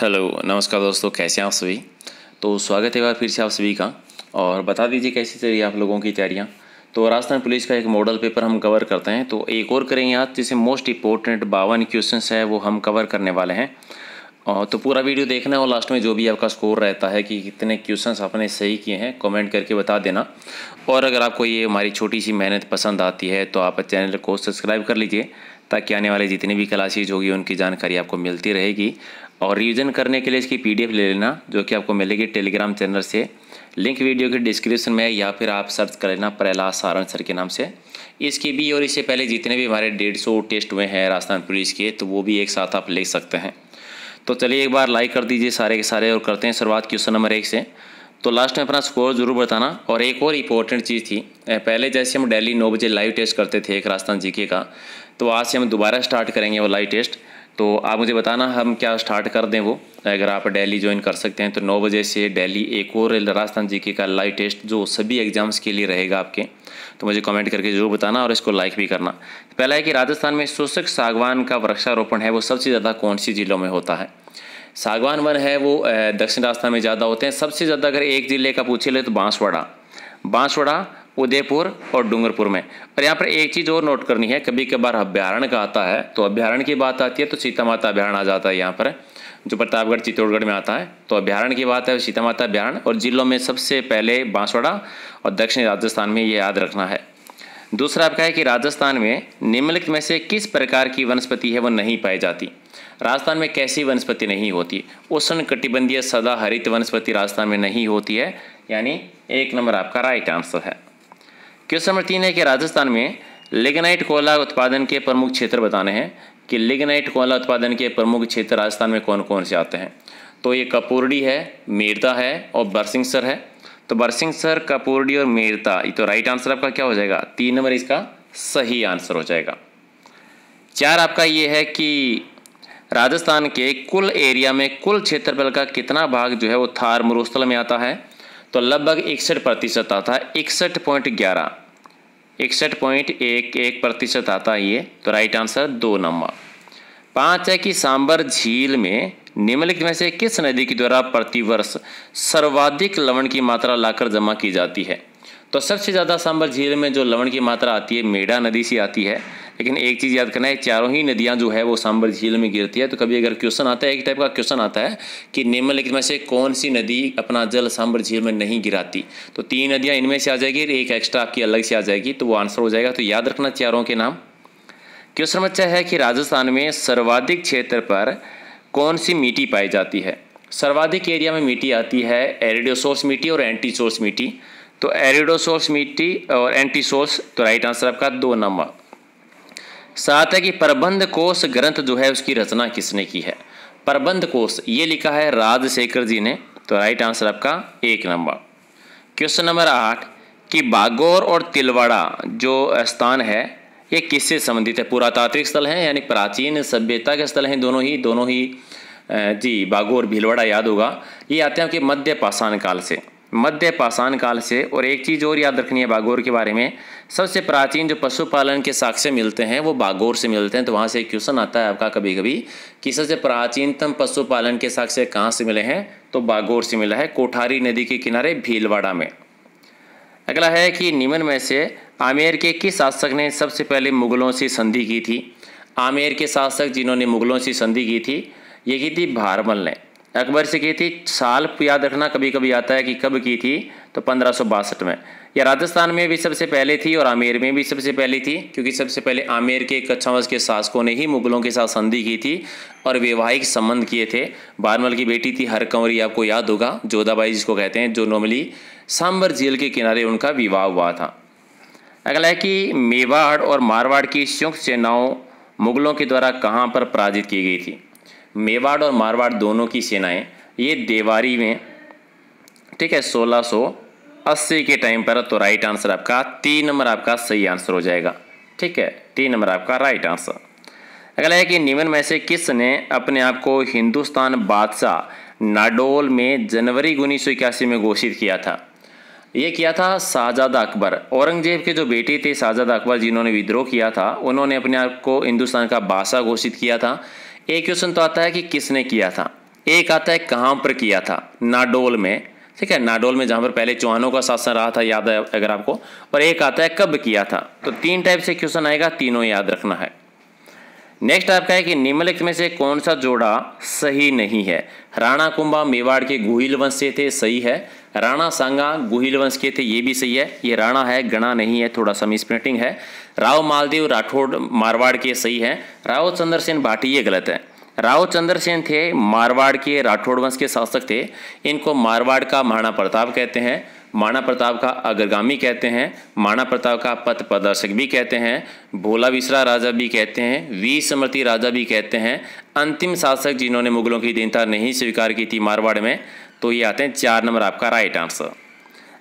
hello नमस्कार दोस्तों कैसे हैं आप सभी तो स्वागत है बार फिर से आप सभी का और बता दीजिए कैसी चल रही आप लोगों की तैयारियां तो राजस्थान पुलिस का एक मॉडल पेपर हम कवर करते हैं तो एक और करेंगे आज जिसे मोस्ट इंपॉर्टेंट बावन क्वेश्चन है वो हम कवर करने वाले हैं और तो पूरा वीडियो देखना और लास्ट में जो भी आपका स्कोर रहता है कि कितने क्वेश्चन आपने सही किए हैं कमेंट करके बता देना और अगर आपको ये हमारी छोटी सी मेहनत पसंद आती है तो आप चैनल को सब्सक्राइब कर लीजिए ताकि आने वाले जितनी भी क्लासेज होगी उनकी जानकारी आपको मिलती रहेगी और रिविज़न करने के लिए इसकी पीडीएफ ले लेना जो कि आपको मिलेगी टेलीग्राम चैनल से लिंक वीडियो के डिस्क्रिप्शन में है या फिर आप सर्च कर लेना प्रहलाद सारण सर के नाम से इसके भी और इससे पहले जितने भी हमारे डेढ़ सौ टेस्ट हुए हैं राजस्थान पुलिस के तो वो भी एक साथ आप ले सकते हैं तो चलिए एक बार लाइक कर दीजिए सारे के सारे और करते हैं शुरुआत क्वेश्चन नंबर एक से तो लास्ट में अपना स्कोर ज़रूर बताना और एक और इंपॉर्टेंट चीज़ थी पहले जैसे हम डेली नौ बजे लाइव टेस्ट करते थे एक राजस्थान जीके का तो आज से हम दोबारा स्टार्ट करेंगे वो लाइव टेस्ट तो आप मुझे बताना हम क्या स्टार्ट कर दें वो अगर आप डेली ज्वाइन कर सकते हैं तो नौ बजे से डेली एक और राजस्थान जी का लाइव टेस्ट जो सभी एग्ज़ाम्स के लिए रहेगा आपके तो मुझे कमेंट करके जरूर बताना और इसको लाइक भी करना पहला है कि राजस्थान में शोषक सागवान का वृक्षारोपण है वो सबसे ज़्यादा कौन सी जिलों में होता है सागवान वन है वो दक्षिण राजस्थान में ज़्यादा होते हैं सबसे ज़्यादा अगर एक ज़िले का पूछे ले तो बांसवाड़ा बांसवाड़ा उदयपुर और डूंगरपुर में और यहाँ पर एक चीज़ और नोट करनी है कभी कभार अभ्यारण का आता है तो अभ्यारण्य की बात आती है तो सीता माता अभ्यारण आ जाता है यहाँ पर जो प्रतापगढ़ चित्तौड़गढ़ में आता है तो अभ्यारण की बात है सीता माता अभ्यारण और जिलों में सबसे पहले बांसवाड़ा और दक्षिण राजस्थान में ये याद रखना है दूसरा आपका है कि राजस्थान में निम्नलिखित में से किस प्रकार की वनस्पति है वो नहीं पाई जाती राजस्थान में कैसी वनस्पति नहीं होती उष्ण कटिबंधीय सदा हरित वनस्पति राजस्थान में नहीं होती है यानी एक नंबर आपका राइट आंसर है क्वेश्चन नंबर तीन है कि राजस्थान में लिगनाइट कोयला उत्पादन के प्रमुख क्षेत्र बताने हैं कि लेगनाइट कोयला उत्पादन के प्रमुख क्षेत्र राजस्थान में कौन कौन से आते हैं तो ये कपूरडी है मेरता है और बरसिंहसर है तो बरसिंहसर कपूरडी और मेरता ये तो राइट आंसर आपका क्या हो जाएगा तीन नंबर इसका सही आंसर हो जाएगा चार आपका ये है कि राजस्थान के कुल एरिया में कुल क्षेत्रफल का कितना भाग जो है वो थार मरुस्थल में आता है तो लगभग इकसठ प्रतिशत आता है इकसठ पॉइंट ग्यारह इकसठ पॉइंट एक एक प्रतिशत आता है ये तो राइट आंसर दो नंबर पांच है कि सांबर झील में निम्नलिखित में से किस नदी के द्वारा प्रतिवर्ष सर्वाधिक लवण की मात्रा लाकर जमा की जाती है तो सबसे ज़्यादा सांबर झील में जो लवण की मात्रा आती है मेढा नदी से आती है लेकिन एक चीज़ याद करना है चारों ही नदियाँ जो है वो सांबर झील में गिरती है तो कभी अगर क्वेश्चन आता है एक टाइप का क्वेश्चन आता है कि निम्नलिखित में से कौन सी नदी अपना जल सांबर झील में नहीं गिराती तो तीन नदियाँ इनमें से आ जाएगी और एक एक्स्ट्रा आपकी अलग से आ जाएगी तो वो आंसर हो जाएगा तो याद रखना चारों के नाम क्वेश्चन बच्चा है कि राजस्थान में सर्वाधिक क्षेत्र पर कौन सी मिट्टी पाई जाती है सर्वाधिक एरिया में मिट्टी आती है एरिडोसोर्स मिट्टी और एंटीसोर्स मिट्टी तो एरिडोसोर्स मिट्टी और एंटीसोर्स तो राइट आंसर आपका दो नंबर साथ है कि प्रबंध कोश ग्रंथ जो है उसकी रचना किसने की है प्रबंध कोश ये लिखा है राजशेखर जी ने तो राइट आंसर आपका एक नंबर क्वेश्चन नंबर आठ कि बागौर और तिलवाड़ा जो स्थान है ये किससे संबंधित है पुरातात्विक स्थल है यानी प्राचीन सभ्यता के स्थल हैं दोनों ही दोनों ही जी बागौर भीलवाड़ा याद होगा ये आते हैं कि मध्य पाषाण काल से मध्य पाषाण काल से और एक चीज़ और याद रखनी है बागौर के बारे में सबसे प्राचीन जो पशुपालन के साक्ष्य मिलते हैं वो बागोर से मिलते हैं तो वहाँ से एक क्वेश्चन आता है आपका कभी कभी कि सबसे प्राचीनतम पशुपालन के साक्ष्य कहाँ से मिले हैं तो बागोर से मिला है कोठारी नदी के किनारे भीलवाड़ा में अगला है कि निम्न में से आमेर के किस शासक ने सबसे पहले मुगलों से संधि की थी आमेर के शासक जिन्होंने मुगलों से संधि की थी ये की थी भारमल ने अकबर से की थी साल याद रखना कभी कभी आता है कि कब की थी तो पंद्रह में या राजस्थान में भी सबसे पहले थी और आमेर में भी सबसे पहले थी क्योंकि सबसे पहले आमेर के कच्छावंश के शासकों ने ही मुगलों के साथ संधि की थी और वैवाहिक संबंध किए थे बारमल की बेटी थी हर कंवरी आपको याद होगा जोधाबाई जिसको कहते हैं जो नॉर्मली सांबर झील के किनारे उनका विवाह हुआ था अगला है कि मेवाड़ और मारवाड़ की संयुक्त सेनाओं मुगलों के द्वारा कहाँ पर पराजित की गई थी मेवाड़ और मारवाड़ दोनों की सेनाएं ये देवारी में ठीक है सोलह सौ सो अस्सी के टाइम पर तो राइट आंसर आपका तीन नंबर आपका सही आंसर हो जाएगा ठीक है तीन नंबर आपका राइट आंसर अगला है कि निम्न में से किसने अपने आप को हिंदुस्तान बादशाह नाडोल में जनवरी उन्नीस में घोषित किया था यह किया था शाहजादा अकबर औरंगजेब के जो बेटे थे शाहजादा अकबर जिन्होंने विद्रोह किया था उन्होंने अपने आप को हिंदुस्तान का बादशाह घोषित किया था एक क्वेश्चन तो आता है कि किसने किया था एक आता है कहाँ पर किया था नाडोल में ठीक है नाडोल में जहाँ पर पहले चौहानों का शासन रहा था याद है अगर आपको और एक आता है कब किया था तो तीन टाइप से क्वेश्चन आएगा तीनों याद रखना है नेक्स्ट आपका है कि निम्नलिखित में से कौन सा जोड़ा सही नहीं है राणा कुंभा मेवाड़ के गुहिल वंश से थे सही है राणा सांगा गुहिल वंश के थे ये भी सही है ये राणा है गणा नहीं है थोड़ा सा मिसप्रिंटिंग है राव मालदेव राठौड़ मारवाड़ के सही है राव चंद्र सेन भाटी ये गलत है राव चंद्रसेन थे मारवाड़ के राठौड़ वंश के शासक थे इनको मारवाड़ का महाराणा प्रताप कहते हैं माना प्रताप का अग्रगामी कहते हैं माना प्रताप का पथ प्रदर्शक भी कहते हैं भोला विसरा राजा भी कहते हैं वीर समृति राजा भी कहते हैं अंतिम शासक जिन्होंने मुगलों की दीनता नहीं स्वीकार की थी मारवाड़ में तो ये आते हैं चार नंबर आपका राइट आंसर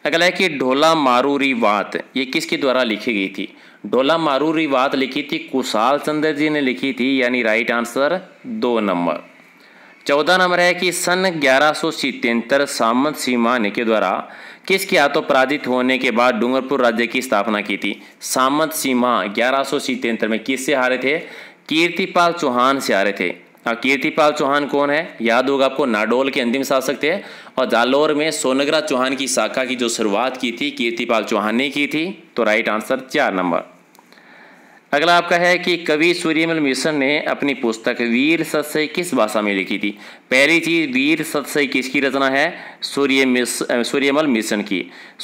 अगला है कि ढोला मारूरी वात ये किसके द्वारा लिखी गई थी ढोला मारूरी वात लिखी थी कुशाल चंद्र जी ने लिखी थी यानी राइट आंसर दो नंबर चौदह नंबर है कि सन ग्यारह सौ सितर सामंत ने के द्वारा किसके हाथों पराजित होने के बाद डूंगरपुर राज्य की स्थापना की थी सामंत सीमा ग्यारह सौ सितहत्तर में किससे हारे थे कीर्तिपाल चौहान से हारे थे अब हाँ, कीर्तिपाल चौहान कौन है याद होगा आपको नाडोल के अंतिम शासक थे और जालोर में सोनगरा चौहान की शाखा की जो शुरुआत की थी कीर्तिपाल चौहान ने की थी तो राइट आंसर चार नंबर अगला आपका है कि कवि सूर्यमल मिश्र ने अपनी पुस्तक वीर सत्सय किस भाषा में लिखी थी पहली चीज वीर सत्सय किसकी रचना है सूर्य मिश्र सूर्यमल मिश्र की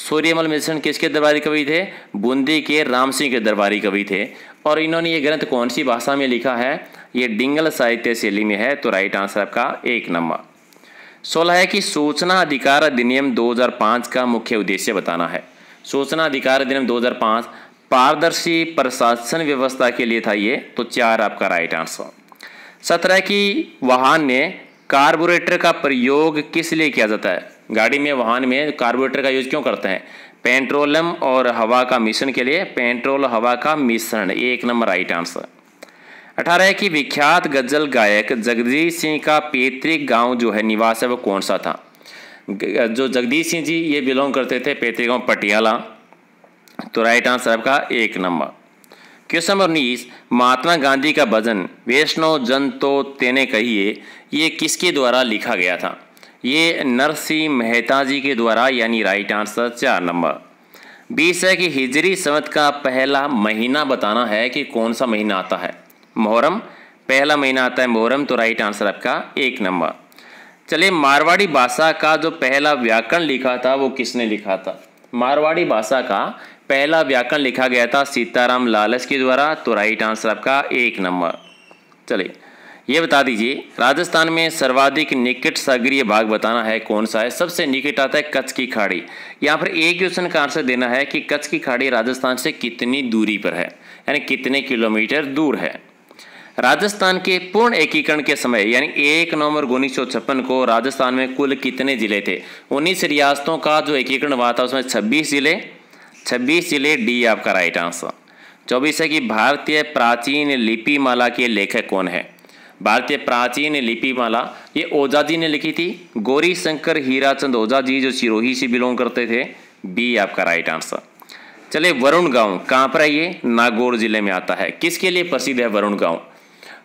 सूर्यमल मिश्र किसके दरबारी कवि थे बूंदी के राम सिंह के दरबारी कवि थे और इन्होंने ये ग्रंथ कौन सी भाषा में लिखा है ये डिंगल साहित्य शैली में है तो राइट आंसर आपका एक नंबर सोलह है कि सूचना अधिकार अधिनियम 2005 का मुख्य उद्देश्य बताना है सूचना अधिकार अधिनियम 2005 पारदर्शी प्रशासन व्यवस्था के लिए था ये तो चार आपका राइट आंसर सत्रह की वाहन ने कार्बोरेटर का प्रयोग किस लिए किया जाता है गाड़ी में वाहन में कार्बोरेटर का यूज क्यों करते हैं पेट्रोलियम और हवा का मिश्रण के लिए पेट्रोल हवा का मिश्रण एक नंबर राइट आंसर अठारह की विख्यात गजल गायक जगदीश सिंह का पैतृक गांव जो है निवास है वो कौन सा था जो जगदीश सिंह जी ये बिलोंग करते थे पैतृक गांव पटियाला तो राइट आंसर आपका एक नंबर क्वेश्चन नंबर उन्नीस महात्मा गांधी का भजन वैष्णव जन तो तेने कहिए ये किसके द्वारा लिखा गया था ये नरसिंह मेहता जी के द्वारा यानी राइट आंसर चार नंबर बीस है कि हिजरी संवत का पहला महीना बताना है कि कौन सा महीना आता है मोहरम पहला महीना आता है मोहरम तो राइट आंसर आपका एक नंबर चलिए मारवाड़ी भाषा का जो पहला व्याकरण लिखा था वो किसने लिखा था मारवाड़ी भाषा का पहला व्याकरण लिखा गया था सीताराम लालच के द्वारा तो राइट आंसर आपका एक नंबर चलिए ये बता दीजिए राजस्थान में सर्वाधिक निकट सागरीय भाग बताना है कौन सा है सबसे निकट आता है कच्छ की खाड़ी यहाँ पर एक क्वेश्चन का आंसर देना है कि कच्छ की खाड़ी राजस्थान से कितनी दूरी पर है यानी कितने किलोमीटर दूर है राजस्थान के पूर्ण एकीकरण के समय यानी एक नवंबर उन्नीस को राजस्थान में कुल कितने जिले थे उन्नीस रियासतों का जो एकीकरण हुआ था उसमें छब्बीस जिले छब्बीस जिले डी आपका राइट आंसर चौबीस है कि भारतीय प्राचीन लिपिमाला के लेखक कौन है भारतीय प्राचीन लिपिमाला ये ओझा जी ने लिखी थी गौरी शंकर हीराचंद ओझा जी जो सिरोही से बिलोंग करते थे बी आपका राइट आंसर चले वरुण गांव कहाँ पर है ये नागौर जिले में आता है किसके लिए प्रसिद्ध है वरुण गांव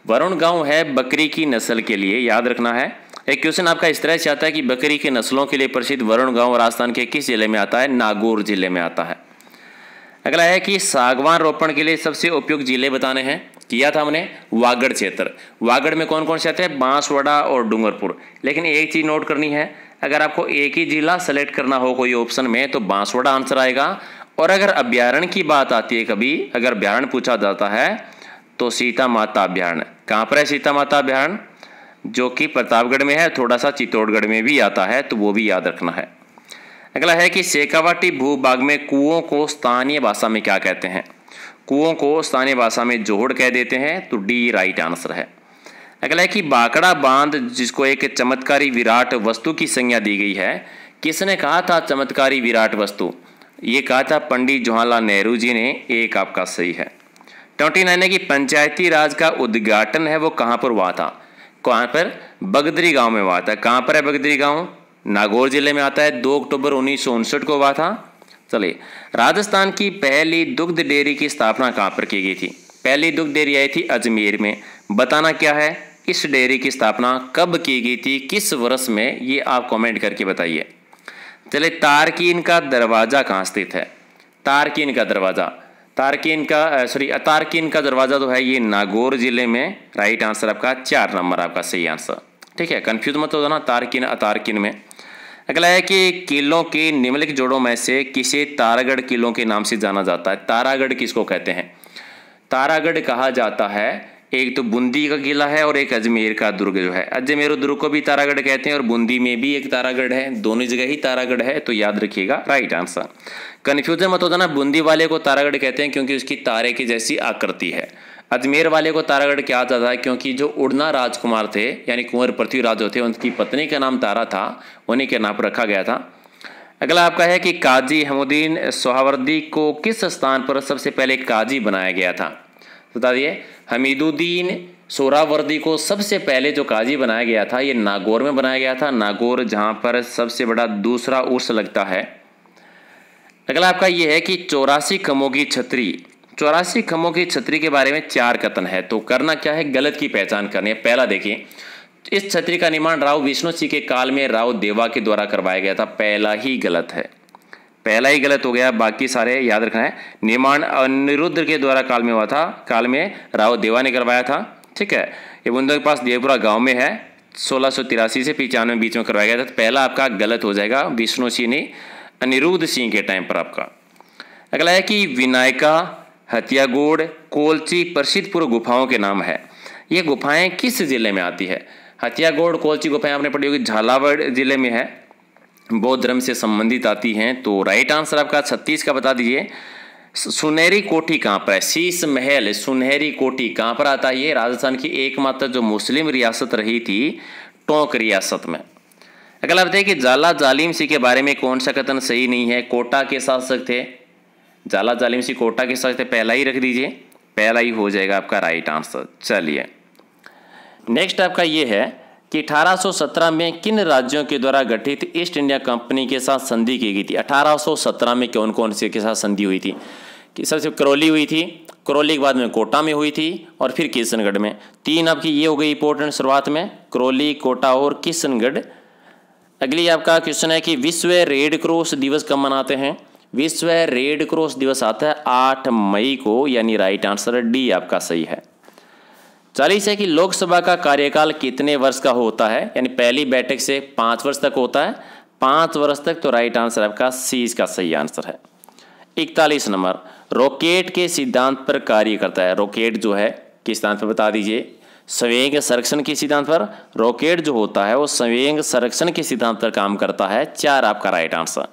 वरुण गांव है बकरी की नस्ल के लिए याद रखना है एक क्वेश्चन आपका इस तरह से आता है कि बकरी के नस्लों के लिए प्रसिद्ध वरुण गांव राजस्थान के किस जिले में आता है नागौर जिले में आता है अगला है कि सागवान रोपण के लिए सबसे उपयुक्त जिले बताने हैं किया था हमने वागड़ क्षेत्र वागड़ में कौन कौन से आते हैं बांसवाड़ा और डूंगरपुर लेकिन एक चीज़ नोट करनी है अगर आपको एक ही जिला सेलेक्ट करना हो कोई ऑप्शन में तो बांसवाड़ा आंसर आएगा और अगर अभ्यारण की बात आती है कभी अगर अभ्यारण पूछा जाता है तो सीता माता अभ्यारण कहाँ पर है सीता माता अभ्यारण जो कि प्रतापगढ़ में है थोड़ा सा चित्तौड़गढ़ में भी आता है तो वो भी याद रखना है अगला है कि शेखावाटी भूभाग में कुओं को स्थानीय भाषा में क्या कहते हैं कुओं को स्थानीय भाषा में जोहड़ कह देते हैं तो डी राइट आंसर है अगला है कि बाकड़ा बांध जिसको एक चमत्कारी विराट वस्तु की संज्ञा दी गई है किसने कहा था चमत्कारी विराट वस्तु ये कहा था पंडित जवाहरलाल नेहरू जी ने एक आपका सही है ट्वेंटी नाइन है कि पंचायती राज का उद्घाटन है वो कहाँ पर हुआ था कहाँ पर बगदरी गांव में हुआ था कहाँ पर है बगदरी गांव नागौर जिले में आता है दो अक्टूबर उन्नीस को हुआ था चलिए राजस्थान की पहली दुग्ध डेयरी की स्थापना कहाँ पर की गई थी पहली दुग्ध डेयरी आई थी अजमेर में बताना क्या है इस डेयरी की स्थापना कब की गई थी किस वर्ष में ये आप कॉमेंट करके बताइए चले तारकीन का दरवाज़ा कहाँ स्थित है तारकीन का दरवाज़ा तारकिन का सॉरी अतारकिन का दरवाज़ा तो है ये नागौर ज़िले में राइट आंसर आपका चार नंबर आपका सही आंसर ठीक है कन्फ्यूज मत हो जाना तारकिन अतारकिन में अगला है कि किलों के निम्नलिखित जोड़ों में से किसे तारागढ़ किलों के नाम से जाना जाता है तारागढ़ किसको कहते हैं तारागढ़ कहा जाता है एक तो बूंदी का किला है और एक अजमेर का दुर्ग जो है अजमेर दुर्ग को भी तारागढ़ कहते हैं और बूंदी में भी एक तारागढ़ है दोनों जगह ही तारागढ़ है तो याद रखिएगा राइट आंसर कन्फ्यूजन मत हो जाना बूंदी वाले को तारागढ़ कहते हैं क्योंकि उसकी तारे की जैसी आकृति है अजमेर वाले को तारागढ़ क्या जाता है क्योंकि जो उड़ना राजकुमार थे यानी कुंवर पृथ्वीराज जो थे उनकी पत्नी का नाम तारा था उन्हीं के नाम पर रखा गया था अगला आपका है कि काजी हमुद्दीन सोहावर्दी को किस स्थान पर सबसे पहले काजी बनाया गया था तो बता दिए हमीदुद्दीन सोरावर्दी को सबसे पहले जो काजी बनाया गया था ये नागौर में बनाया गया था नागौर जहाँ पर सबसे बड़ा दूसरा उर्स लगता है अगला आपका ये है कि चौरासी खमों की छतरी चौरासी खमों की छतरी के बारे में चार कथन है तो करना क्या है गलत की पहचान करनी है पहला देखिए इस छतरी का निर्माण राव विष्णु सिंह के काल में राव देवा के द्वारा करवाया गया था पहला ही गलत है पहला ही गलत हो गया बाकी सारे याद रखना है निर्माण अनिरुद्ध के द्वारा काल में हुआ था काल में राव देवा ने करवाया था ठीक है ये बुंदो के पास देवपुरा गांव में है सोलह से पिचानवे बीच में करवाया गया था पहला आपका गलत हो जाएगा विष्णु सिंह ने अनिरुद्ध सिंह के टाइम पर आपका अगला है कि विनायका हथियागोड़ कोलची प्रसिद्ध पूर्व गुफाओं के नाम है ये गुफाएं किस जिले में आती है हतियागोड़ कोलची गुफाएं आपने पढ़ी होगी झालावाड़ जिले में है बौद्ध धर्म से संबंधित आती हैं तो राइट आंसर आपका छत्तीस का बता दीजिए सुनहरी कोठी कहाँ पर है शीश महल सुनहरी कोठी कहाँ पर आता है ये राजस्थान की एकमात्र जो मुस्लिम रियासत रही थी टोंक रियासत में अगला बताइए कि जाला जालिम सी के बारे में कौन सा कथन सही नहीं है कोटा के साथ सकते है जाला जालिम सी कोटा के साथ पहला ही रख दीजिए पहला ही हो जाएगा आपका राइट आंसर चलिए नेक्स्ट आपका ये है कि 1817 में किन राज्यों के द्वारा गठित ईस्ट इंडिया कंपनी के साथ संधि की गई थी 1817 में कौन कौन से के साथ संधि हुई थी कि सबसे करौली हुई थी करौली के बाद में कोटा में हुई थी और फिर किशनगढ़ में तीन आपकी ये हो गई इंपोर्टेंट शुरुआत में करौली कोटा और किशनगढ़ अगली आपका क्वेश्चन है कि विश्व रेड क्रॉस दिवस कब मनाते हैं विश्व रेड क्रॉस दिवस आता है आठ मई को यानी राइट आंसर डी आपका सही है चालीस है कि लोकसभा का कार्यकाल कितने वर्ष का होता है यानी पहली बैठक से पांच वर्ष तक होता है पांच वर्ष तक तो राइट आंसर आपका सी इसका सही आंसर है इकतालीस नंबर रॉकेट के सिद्धांत पर कार्य करता है रॉकेट जो है किस सिद्धांत पर बता दीजिए संवेग संरक्षण के सिद्धांत पर रॉकेट जो होता है वो संवेग संरक्षण के सिद्धांत पर काम करता है चार आपका राइट आंसर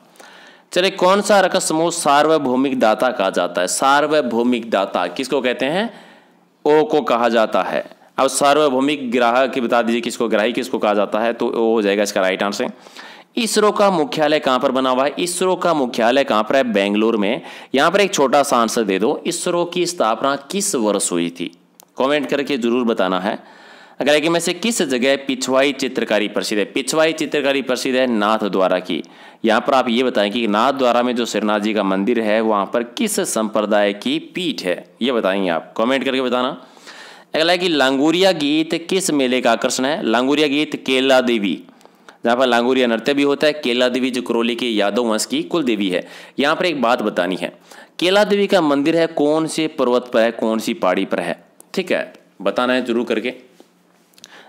चलिए कौन सा रक समूह सार्वभौमिक दाता कहा जाता है सार्वभौमिक दाता किसको कहते हैं ओ को कहा जाता है अब सार्वभौमिक ग्राहक बता दीजिए किसको ग्राही किसको कहा जाता है तो ओ हो जाएगा इसका राइट आंसर इसरो का मुख्यालय कहां पर बना हुआ है इसरो का मुख्यालय कहां पर है बेंगलोर में यहां पर एक छोटा सा आंसर दे दो इसरो की स्थापना किस वर्ष हुई थी कमेंट करके ज़रूर बताना है अगर आगे में से किस जगह पिछवाई चित्रकारी प्रसिद्ध है पिछवाई चित्रकारी प्रसिद्ध है नाथ द्वारा की यहाँ पर आप ये बताएं कि नाथ द्वारा में जो श्रीनाथ जी का मंदिर है वहाँ पर किस संप्रदाय की पीठ है ये बताएंगे आप कमेंट करके बताना अगला है कि लांगूरिया गीत किस मेले का आकर्षण है लांगूरिया गीत केला देवी जहाँ पर लांगूरिया नृत्य भी होता है केला देवी जो करोली के यादव वंश की कुल देवी है यहाँ पर एक बात बतानी है केला देवी का मंदिर है कौन से पर्वत पर है कौन सी पहाड़ी पर है ठीक है बताना है जरूर करके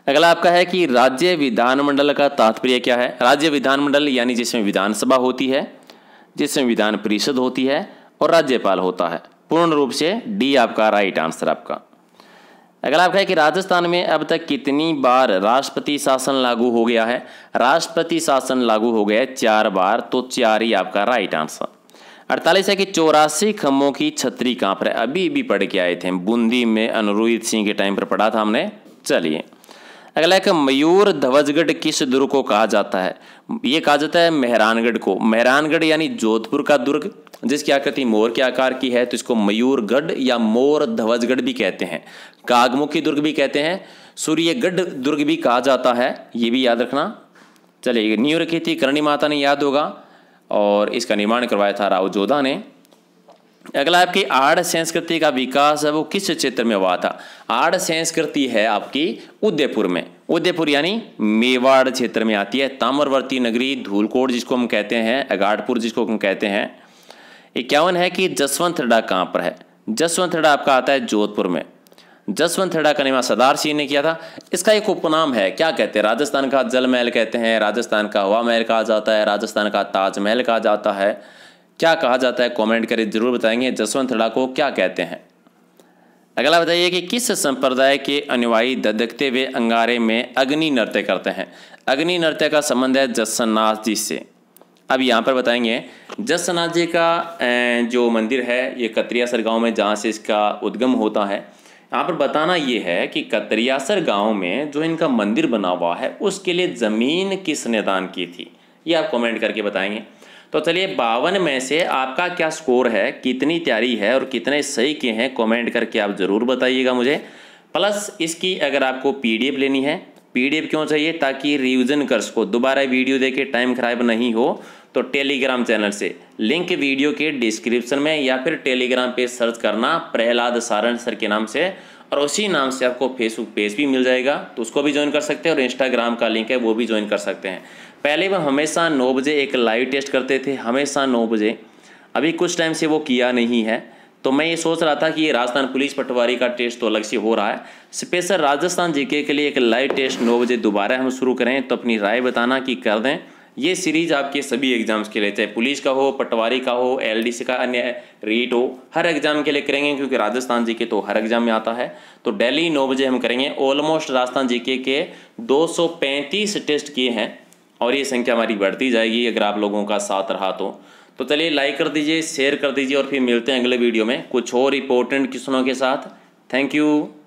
अगला आपका है कि राज्य विधानमंडल का तात्पर्य क्या है राज्य विधानमंडल यानी जिसमें विधानसभा होती है जिसमें विधान परिषद होती है और राज्यपाल होता है पूर्ण रूप से डी आपका राइट आंसर आपका अगला आपका है कि राजस्थान में अब तक कितनी बार राष्ट्रपति शासन लागू हो गया है राष्ट्रपति शासन लागू हो गया है चार बार तो चार ही आपका राइट आंसर अड़तालीस है कि चौरासी खम्भों की छतरी कहाँ पर है अभी भी पढ़ के आए थे बूंदी में अनुरोहित सिंह के टाइम पर पढ़ा था हमने चलिए अगला एक मयूर धवजगढ़ किस दुर्ग को कहा जाता है ये कहा जाता है मेहरानगढ़ को मेहरानगढ़ यानी जोधपुर का दुर्ग जिसकी आकृति मोर के आकार की है तो इसको मयूरगढ़ या मोर धवजगढ़ भी कहते हैं कागमुखी दुर्ग भी कहते हैं सूर्यगढ़ दुर्ग भी कहा जाता है ये भी याद रखना चलिए न्यूर रखी थी करणी माता ने याद होगा और इसका निर्माण करवाया था राव जोधा ने अगला आपकी आड़ संस्कृति का विकास है वो किस क्षेत्र में हुआ था आड़ संस्कृति है आपकी उदयपुर में उदयपुर यानी मेवाड़ क्षेत्र में आती है ताम्रवर्ती नगरी धूलकोट जिसको हम कहते हैं अगाड़पुर जिसको हम कहते हैं इक्यावन है कि जसवंत रडा कहाँ पर है जसवंत रडा आपका आता है जोधपुर में जसवंत थेड़ा का निवास सरदार सिंह ने किया था इसका एक उपनाम है क्या कहते हैं राजस्थान का जल महल कहते हैं राजस्थान का हवा महल कहा जाता है राजस्थान का ताजमहल कहा जाता है क्या कहा जाता है कमेंट करें जरूर बताएंगे जसवंत थेड़ा को क्या कहते हैं अगला बताइए कि किस संप्रदाय के अनुयायी ददकते हुए अंगारे में अग्नि नृत्य करते हैं अग्नि नृत्य का संबंध है जसन्नाथ जी से अब यहाँ पर बताएंगे जसन्नाथ जी का जो मंदिर है ये कतरियासर गांव में जहाँ से इसका उद्गम होता है यहाँ पर बताना ये है कि कतरियासर गांव में जो इनका मंदिर बना हुआ है उसके लिए ज़मीन किसने दान की थी ये आप कमेंट करके बताएंगे तो चलिए बावन में से आपका क्या स्कोर है कितनी तैयारी है और कितने सही किए हैं कमेंट करके आप ज़रूर बताइएगा मुझे प्लस इसकी अगर आपको पीडीएफ लेनी है पीडीएफ क्यों चाहिए ताकि रिविज़न कर सको दोबारा वीडियो देखे टाइम खराब नहीं हो तो टेलीग्राम चैनल से लिंक वीडियो के डिस्क्रिप्शन में या फिर टेलीग्राम पे सर्च करना प्रहलाद सारण सर के नाम से और उसी नाम से आपको फेसबुक पेज भी मिल जाएगा तो उसको भी ज्वाइन कर सकते हैं और इंस्टाग्राम का लिंक है वो भी ज्वाइन कर सकते हैं पहले वो हमेशा नौ बजे एक लाइव टेस्ट करते थे हमेशा नौ बजे अभी कुछ टाइम से वो किया नहीं है तो मैं ये सोच रहा था कि ये राजस्थान पुलिस पटवारी का टेस्ट तो अलग से हो रहा है स्पेशल राजस्थान जीके के लिए एक लाइव टेस्ट नौ बजे दोबारा हम शुरू करें तो अपनी राय बताना कि कर दें ये सीरीज आपके सभी एग्जाम्स के लिए चाहे पुलिस का हो पटवारी का हो एलडीसी का अन्य रीट हो हर एग्जाम के लिए करेंगे क्योंकि राजस्थान जी के तो हर एग्जाम में आता है तो डेली नौ बजे हम करेंगे ऑलमोस्ट राजस्थान जी के, के टेस्ट किए हैं और ये संख्या हमारी बढ़ती जाएगी अगर आप लोगों का साथ रहा तो तो चलिए लाइक कर दीजिए शेयर कर दीजिए और फिर मिलते हैं अगले वीडियो में कुछ और इंपॉर्टेंट क्वेश्चनों के साथ थैंक यू